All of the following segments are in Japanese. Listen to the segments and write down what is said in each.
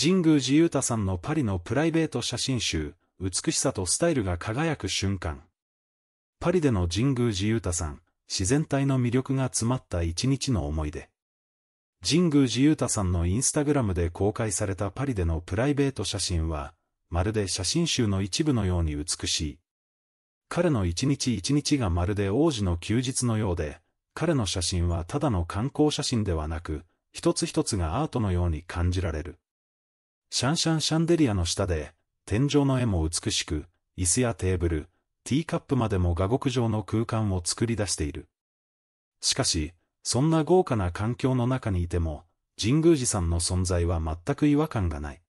神宮寺勇太さんのパリのプライベート写真集、美しさとスタイルが輝く瞬間。パリでの神宮寺勇太さん、自然体の魅力が詰まった一日の思い出。神宮寺勇太さんのインスタグラムで公開されたパリでのプライベート写真は、まるで写真集の一部のように美しい。彼の一日一日がまるで王子の休日のようで、彼の写真はただの観光写真ではなく、一つ一つがアートのように感じられる。シャンシャンシャンデリアの下で、天井の絵も美しく、椅子やテーブル、ティーカップまでも画極上の空間を作り出している。しかし、そんな豪華な環境の中にいても、神宮寺さんの存在は全く違和感がない。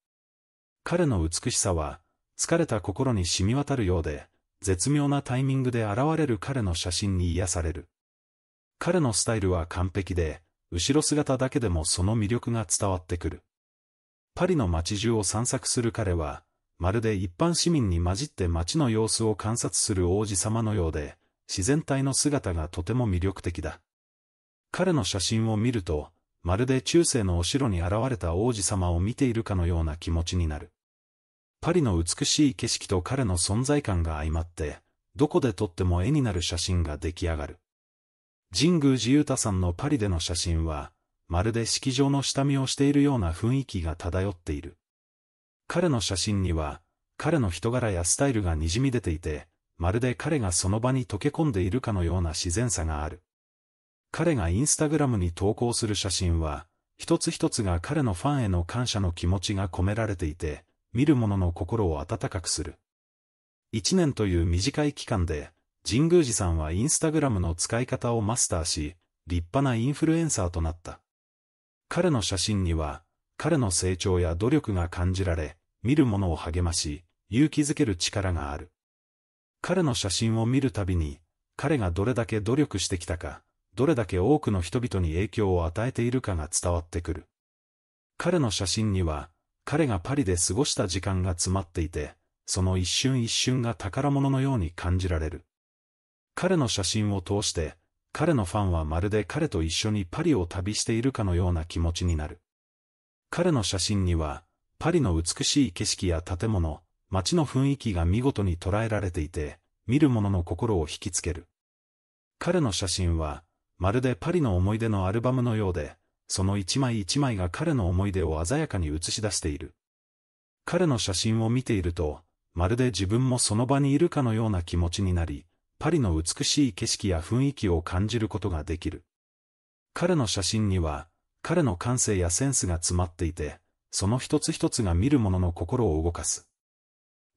彼の美しさは、疲れた心に染み渡るようで、絶妙なタイミングで現れる彼の写真に癒される。彼のスタイルは完璧で、後ろ姿だけでもその魅力が伝わってくる。パリの街中を散策する彼は、まるで一般市民に混じって街の様子を観察する王子様のようで、自然体の姿がとても魅力的だ。彼の写真を見ると、まるで中世のお城に現れた王子様を見ているかのような気持ちになる。パリの美しい景色と彼の存在感が相まって、どこで撮っても絵になる写真が出来上がる。神宮寺勇太さんのパリでの写真は、まるで式場の下見をしているような雰囲気が漂っている。彼の写真には、彼の人柄やスタイルがにじみ出ていて、まるで彼がその場に溶け込んでいるかのような自然さがある。彼がインスタグラムに投稿する写真は、一つ一つが彼のファンへの感謝の気持ちが込められていて、見る者の心を温かくする。一年という短い期間で、神宮寺さんはインスタグラムの使い方をマスターし、立派なインフルエンサーとなった。彼の写真には、彼の成長や努力が感じられ、見る者を励まし、勇気づける力がある。彼の写真を見るたびに、彼がどれだけ努力してきたか、どれだけ多くの人々に影響を与えているかが伝わってくる。彼の写真には、彼がパリで過ごした時間が詰まっていて、その一瞬一瞬が宝物のように感じられる。彼の写真を通して、彼のファンはまるで彼と一緒にパリを旅しているかのような気持ちになる。彼の写真には、パリの美しい景色や建物、街の雰囲気が見事に捉えられていて、見る者の心を引きつける。彼の写真は、まるでパリの思い出のアルバムのようで、その一枚一枚が彼の思い出を鮮やかに映し出している。彼の写真を見ていると、まるで自分もその場にいるかのような気持ちになり、パリの美しい景色や雰囲気を感じることができる。彼の写真には、彼の感性やセンスが詰まっていて、その一つ一つが見る者の心を動かす。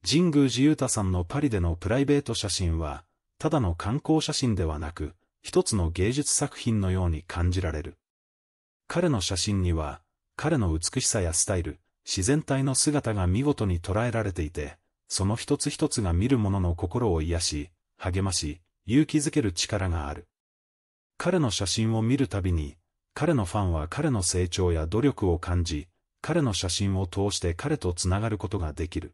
神宮寺勇太さんのパリでのプライベート写真は、ただの観光写真ではなく、一つの芸術作品のように感じられる。彼の写真には、彼の美しさやスタイル、自然体の姿が見事に捉えられていて、その一つ一つが見る者の心を癒し、励まし、勇気づける力がある。彼の写真を見るたびに、彼のファンは彼の成長や努力を感じ、彼の写真を通して彼とつながることができる。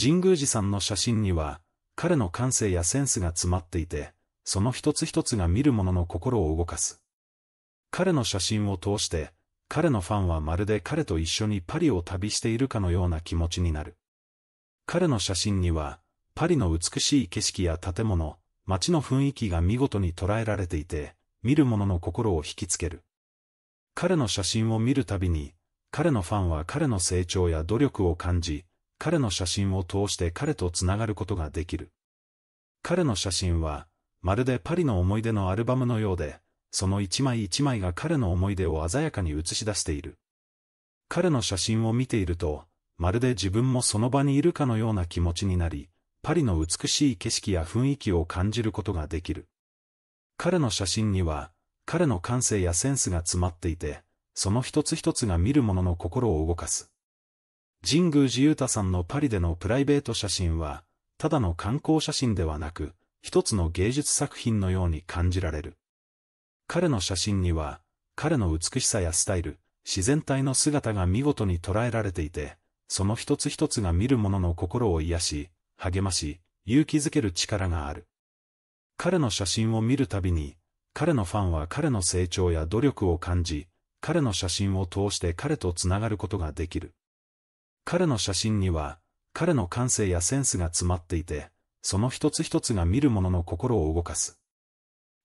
神宮寺さんの写真には、彼の感性やセンスが詰まっていて、その一つ一つが見る者の心を動かす。彼の写真を通して、彼のファンはまるで彼と一緒にパリを旅しているかのような気持ちになる。彼の写真には、パリの美しい景色や建物、街の雰囲気が見事に捉えられていて、見る者の心を引きつける。彼の写真を見るたびに、彼のファンは彼の成長や努力を感じ、彼の写真を通して彼とつながることができる。彼の写真は、まるでパリの思い出のアルバムのようで、その一枚一枚が彼の思い出を鮮やかに映し出している。彼の写真を見ていると、まるで自分もその場にいるかのような気持ちになり、パリの美しい景色や雰囲気を感じることができる。彼の写真には、彼の感性やセンスが詰まっていて、その一つ一つが見る者の心を動かす。神宮寺勇太さんのパリでのプライベート写真は、ただの観光写真ではなく、一つの芸術作品のように感じられる。彼の写真には、彼の美しさやスタイル、自然体の姿が見事に捉えられていて、その一つ一つが見る者の心を癒し、励まし、勇気づける力がある。彼の写真を見るたびに、彼のファンは彼の成長や努力を感じ、彼の写真を通して彼とつながることができる。彼の写真には、彼の感性やセンスが詰まっていて、その一つ一つが見る者の心を動かす。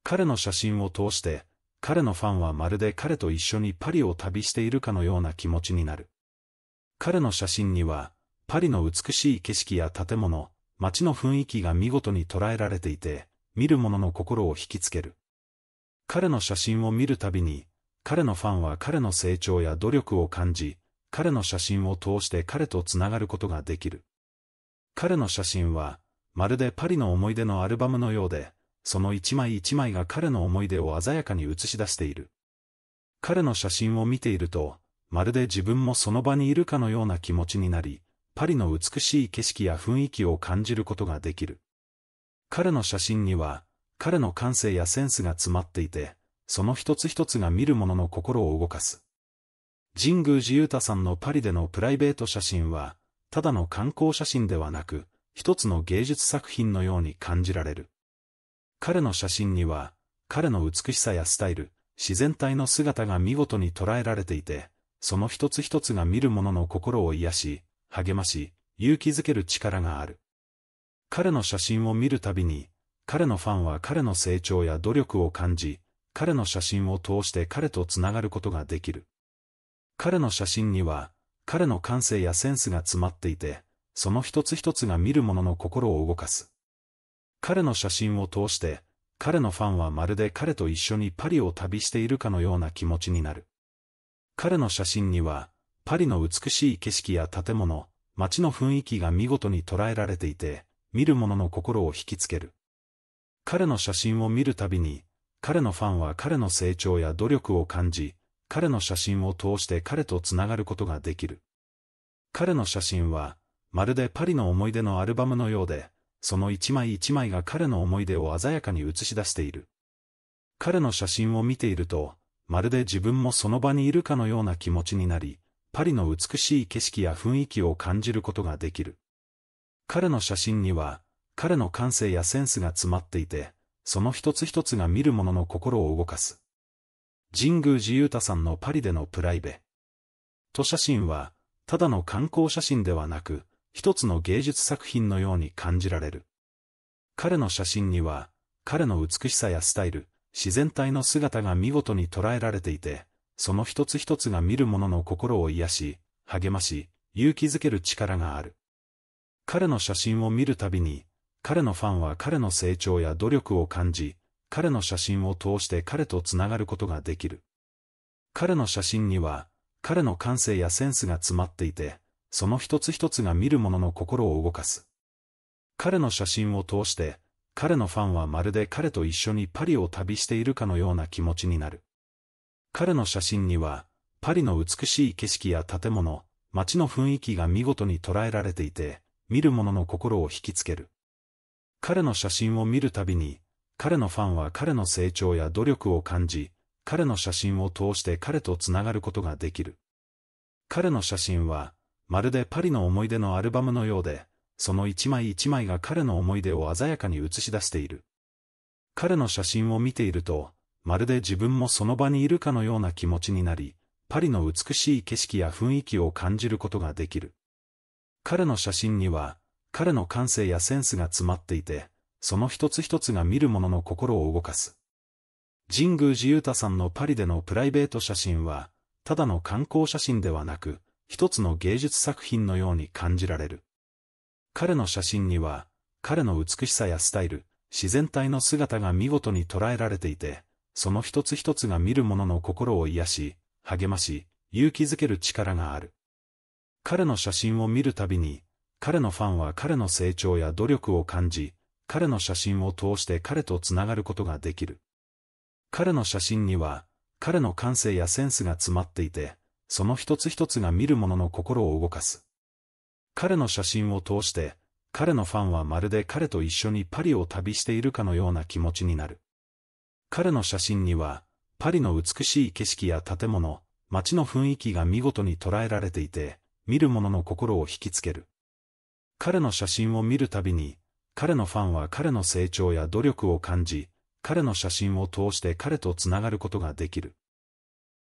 彼の写真を通して、彼のファンはまるで彼と一緒にパリを旅しているかのような気持ちになる。彼の写真には、パリの美しい景色や建物、街の雰囲気が見事に捉えられていて、見る者の心を引きつける。彼の写真を見るたびに、彼のファンは彼の成長や努力を感じ、彼の写真を通して彼とつながることができる。彼の写真は、まるでパリの思い出のアルバムのようで、その一枚一枚が彼の思い出を鮮やかに映し出している。彼の写真を見ていると、まるで自分もその場にいるかのような気持ちになり、パリの美しい景色や雰囲気を感じることができる。彼の写真には、彼の感性やセンスが詰まっていて、その一つ一つが見る者の心を動かす。神宮寺雄太さんのパリでのプライベート写真は、ただの観光写真ではなく、一つの芸術作品のように感じられる。彼の写真には、彼の美しさやスタイル、自然体の姿が見事に捉えられていて、その一つ一つが見る者の心を癒し、励まし、勇気づける力がある。彼の写真を見るたびに、彼のファンは彼の成長や努力を感じ、彼の写真を通して彼とつながることができる。彼の写真には、彼の感性やセンスが詰まっていて、その一つ一つが見る者の心を動かす。彼の写真を通して、彼のファンはまるで彼と一緒にパリを旅しているかのような気持ちになる。彼の写真には、パリの美しい景色や建物、街の雰囲気が見事に捉えられていて、見る者の心を引きつける。彼の写真を見るたびに、彼のファンは彼の成長や努力を感じ、彼の写真を通して彼とつながることができる。彼の写真は、まるでパリの思い出のアルバムのようで、その一枚一枚が彼の思い出を鮮やかに映し出している。彼の写真を見ていると、まるで自分もその場にいるかのような気持ちになり、パリの美しい景色や雰囲気を感じることができる。彼の写真には、彼の感性やセンスが詰まっていて、その一つ一つが見る者の心を動かす。神宮寺勇太さんのパリでのプライベ。と写真は、ただの観光写真ではなく、一つの芸術作品のように感じられる。彼の写真には、彼の美しさやスタイル、自然体の姿が見事に捉えられていて、その一つ一つが見る者の心を癒し、励まし、勇気づける力がある。彼の写真を見るたびに、彼のファンは彼の成長や努力を感じ、彼の写真を通して彼とつながることができる。彼の写真には、彼の感性やセンスが詰まっていて、その一つ一つが見る者の心を動かす。彼の写真を通して、彼のファンはまるで彼と一緒にパリを旅しているかのような気持ちになる。彼の写真には、パリの美しい景色や建物、街の雰囲気が見事に捉えられていて、見る者の心を引きつける。彼の写真を見るたびに、彼のファンは彼の成長や努力を感じ、彼の写真を通して彼とつながることができる。彼の写真は、まるでパリの思い出のアルバムのようで、その一枚一枚が彼の思い出を鮮やかに映し出している。彼の写真を見ていると、まるで自分もその場にいるかのような気持ちになり、パリの美しい景色や雰囲気を感じることができる。彼の写真には、彼の感性やセンスが詰まっていて、その一つ一つが見る者の心を動かす。神宮寺勇太さんのパリでのプライベート写真は、ただの観光写真ではなく、一つの芸術作品のように感じられる。彼の写真には、彼の美しさやスタイル、自然体の姿が見事に捉えられていて、その一つ一つが見る者の心を癒し、励まし、勇気づける力がある。彼の写真を見るたびに、彼のファンは彼の成長や努力を感じ、彼の写真を通して彼とつながることができる。彼の写真には、彼の感性やセンスが詰まっていて、その一つ一つが見る者の心を動かす。彼の写真を通して、彼のファンはまるで彼と一緒にパリを旅しているかのような気持ちになる。彼の写真には、パリの美しい景色や建物、街の雰囲気が見事に捉えられていて、見る者の心を引きつける。彼の写真を見るたびに、彼のファンは彼の成長や努力を感じ、彼の写真を通して彼と繋がることができる。